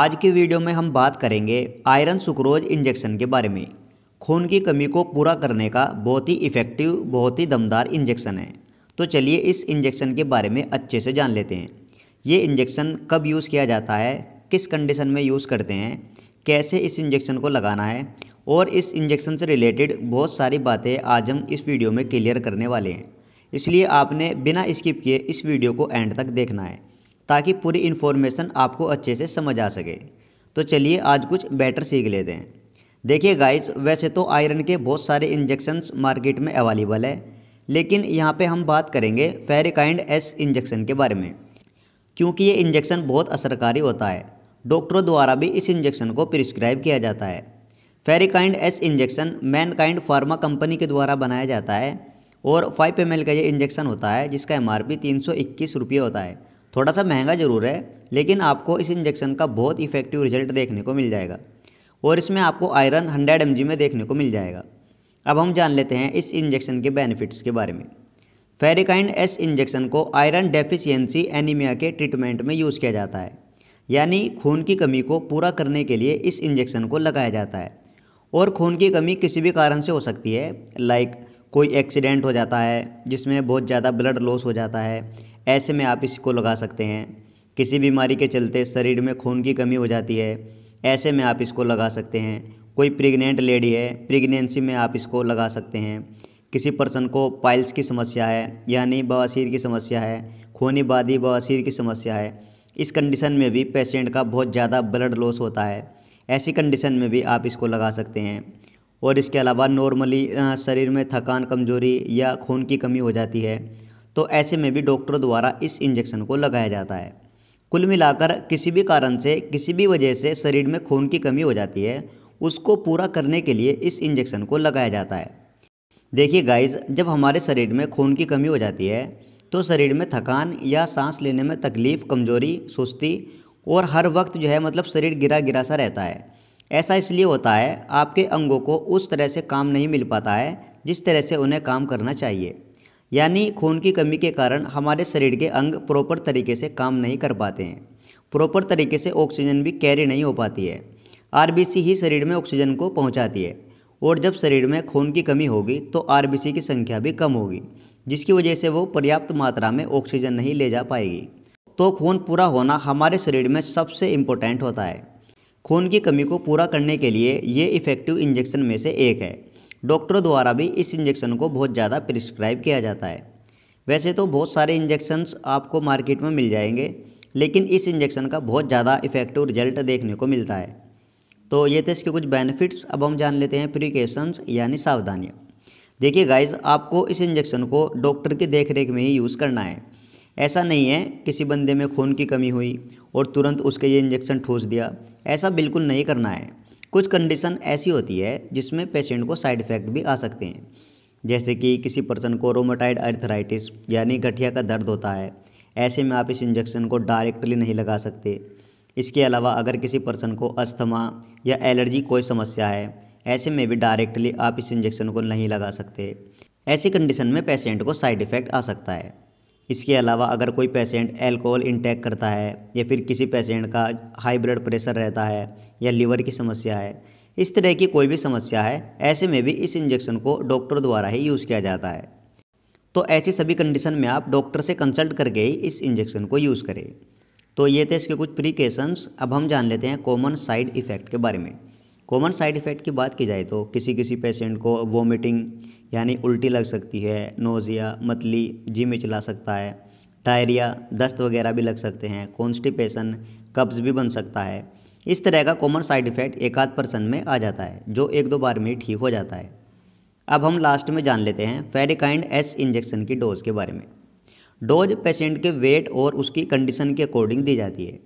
आज की वीडियो में हम बात करेंगे आयरन सुक्रोज इंजेक्शन के बारे में खून की कमी को पूरा करने का बहुत ही इफ़ेक्टिव बहुत ही दमदार इंजेक्शन है तो चलिए इस इंजेक्शन के बारे में अच्छे से जान लेते हैं ये इंजेक्शन कब यूज़ किया जाता है किस कंडीशन में यूज़ करते हैं कैसे इस इंजेक्शन को लगाना है और इस इंजेक्शन से रिलेटेड बहुत सारी बातें आज हम इस वीडियो में क्लियर करने वाले हैं इसलिए आपने बिना स्किप किए इस वीडियो को एंड तक देखना है ताकि पूरी इन्फॉर्मेशन आपको अच्छे से समझ आ सके तो चलिए आज कुछ बेटर सीख लेते हैं देखिए गाइस वैसे तो आयरन के बहुत सारे इंजेक्शंस मार्केट में अवेलेबल है लेकिन यहाँ पे हम बात करेंगे फेरिकाइंड एस इंजेक्शन के बारे में क्योंकि ये इंजेक्शन बहुत असरकारी होता है डॉक्टरों द्वारा भी इस इंजेक्शन को प्रिस्क्राइब किया जाता है Ferikind S injection Mankind Pharma company के द्वारा बनाया जाता है और फाइव एम का ये इंजेक्शन होता है जिसका एम आर पी होता है थोड़ा सा महंगा ज़रूर है लेकिन आपको इस इंजेक्शन का बहुत इफेक्टिव रिजल्ट देखने को मिल जाएगा और इसमें आपको आयरन हंड्रेड एम में देखने को मिल जाएगा अब हम जान लेते हैं इस इंजेक्शन के बेनिफिट्स के बारे में फेरिकाइंड एस इंजेक्शन को आयरन डेफिशियंसी एनीमिया के ट्रीटमेंट में यूज़ किया जाता है यानी खून की कमी को पूरा करने के लिए इस इंजेक्शन को लगाया जाता है और खून की कमी किसी भी कारण से हो सकती है लाइक कोई एक्सीडेंट हो जाता है जिसमें बहुत ज़्यादा ब्लड लॉस हो जाता है ऐसे में आप इसको लगा सकते हैं किसी बीमारी के चलते शरीर में खून की कमी हो जाती है ऐसे में आप इसको लगा सकते हैं कोई प्रेग्नेंट लेडी है प्रेगनेंसी में आप इसको लगा सकते हैं किसी पर्सन को पाइल्स की समस्या है यानी बवासीर की समस्या है खूनी बादी बवासीर की समस्या है इस कंडीशन में भी पेशेंट का बहुत ज़्यादा ब्लड लॉस होता है ऐसी कंडीशन में भी आप इसको लगा सकते हैं और इसके अलावा नॉर्मली शरीर में थकान कमजोरी या खून की कमी हो जाती है तो ऐसे में भी डॉक्टरों द्वारा इस इंजेक्शन को लगाया जाता है कुल मिलाकर किसी भी कारण से किसी भी वजह से शरीर में खून की कमी हो जाती है उसको पूरा करने के लिए इस इंजेक्शन को लगाया जाता है देखिए गाइस जब हमारे शरीर में खून की कमी हो जाती है तो शरीर में थकान या सांस लेने में तकलीफ़ कमजोरी सुस्ती और हर वक्त जो है मतलब शरीर गिरा गिरा सा रहता है ऐसा इसलिए होता है आपके अंगों को उस तरह से काम नहीं मिल पाता है जिस तरह से उन्हें काम करना चाहिए यानी खून की कमी के कारण हमारे शरीर के अंग प्रॉपर तरीके से काम नहीं कर पाते हैं प्रॉपर तरीके से ऑक्सीजन भी कैरी नहीं हो पाती है आर ही शरीर में ऑक्सीजन को पहुँचाती है और जब शरीर में खून की कमी होगी तो आर की संख्या भी कम होगी जिसकी वजह से वो पर्याप्त मात्रा में ऑक्सीजन नहीं ले जा पाएगी तो खून पूरा होना हमारे शरीर में सबसे इम्पोर्टेंट होता है खून की कमी को पूरा करने के लिए ये इफ़ेक्टिव इंजेक्शन में से एक है डॉक्टरों द्वारा भी इस इंजेक्शन को बहुत ज़्यादा प्रिस्क्राइब किया जाता है वैसे तो बहुत सारे इंजेक्शन्स आपको मार्केट में मिल जाएंगे लेकिन इस इंजेक्शन का बहुत ज़्यादा इफेक्टिव रिजल्ट देखने को मिलता है तो ये थे इसके कुछ बेनिफिट्स अब हम जान लेते हैं प्रिकेशंस यानी सावधानियाँ देखिए गाइज आपको इस इंजेक्शन को डॉक्टर की देख में ही यूज़ करना है ऐसा नहीं है किसी बंदे में खून की कमी हुई और तुरंत उसके ये इंजेक्शन ठूस दिया ऐसा बिल्कुल नहीं करना है कुछ कंडीशन ऐसी होती है जिसमें पेशेंट को साइड इफ़ेक्ट भी आ सकते हैं जैसे कि किसी पर्सन को रोमोटाइड अर्थराइटिस यानी गठिया का दर्द होता है ऐसे में आप इस इंजेक्शन को डायरेक्टली नहीं लगा सकते इसके अलावा अगर किसी पर्सन को अस्थमा या एलर्जी कोई समस्या है ऐसे में भी डायरेक्टली आप इस इंजेक्शन को नहीं लगा सकते ऐसी कंडीशन में पेशेंट को साइड इफ़ेक्ट आ सकता है इसके अलावा अगर कोई पेशेंट एल्कोहल इंटेक करता है या फिर किसी पेशेंट का हाई ब्लड प्रेशर रहता है या लीवर की समस्या है इस तरह की कोई भी समस्या है ऐसे में भी इस इंजेक्शन को डॉक्टर द्वारा ही यूज़ किया जाता है तो ऐसी सभी कंडीशन में आप डॉक्टर से कंसल्ट करके ही इस इंजेक्शन को यूज़ करें तो ये थे इसके कुछ प्रिकेशंस अब हम जान लेते हैं कॉमन साइड इफ़ेक्ट के बारे में कॉमन साइड इफ़ेक्ट की बात की जाए तो किसी किसी पेशेंट को वोमिटिंग यानी उल्टी लग सकती है नोज़िया मतली जी मिचला सकता है डायरिया दस्त वगैरह भी लग सकते हैं कॉन्स्टिपेशन कब्ज़ भी बन सकता है इस तरह का कॉमन साइड इफ़ेक्ट एक आध पर्सन में आ जाता है जो एक दो बार में ठीक हो जाता है अब हम लास्ट में जान लेते हैं फेरिकाइंड एस इंजेक्शन की डोज़ के बारे में डोज पेशेंट के वेट और उसकी कंडीशन के अकॉर्डिंग दी जाती है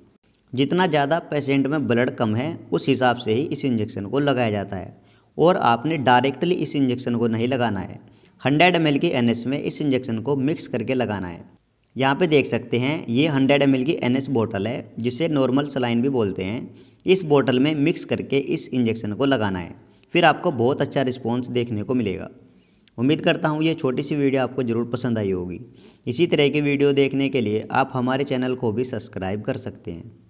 जितना ज़्यादा पेशेंट में ब्लड कम है उस हिसाब से ही इस इंजेक्शन को लगाया जाता है और आपने डायरेक्टली इस इंजेक्शन को नहीं लगाना है हंड्रेड एम की एन में इस इंजेक्शन को मिक्स करके लगाना है यहाँ पे देख सकते हैं ये हंड्रेड एम की एन एस बोटल है जिसे नॉर्मल सलाइन भी बोलते हैं इस बोटल में मिक्स करके इस इंजेक्शन को लगाना है फिर आपको बहुत अच्छा रिस्पॉन्स देखने को मिलेगा उम्मीद करता हूँ ये छोटी सी वीडियो आपको ज़रूर पसंद आई होगी इसी तरह की वीडियो देखने के लिए आप हमारे चैनल को भी सब्सक्राइब कर सकते हैं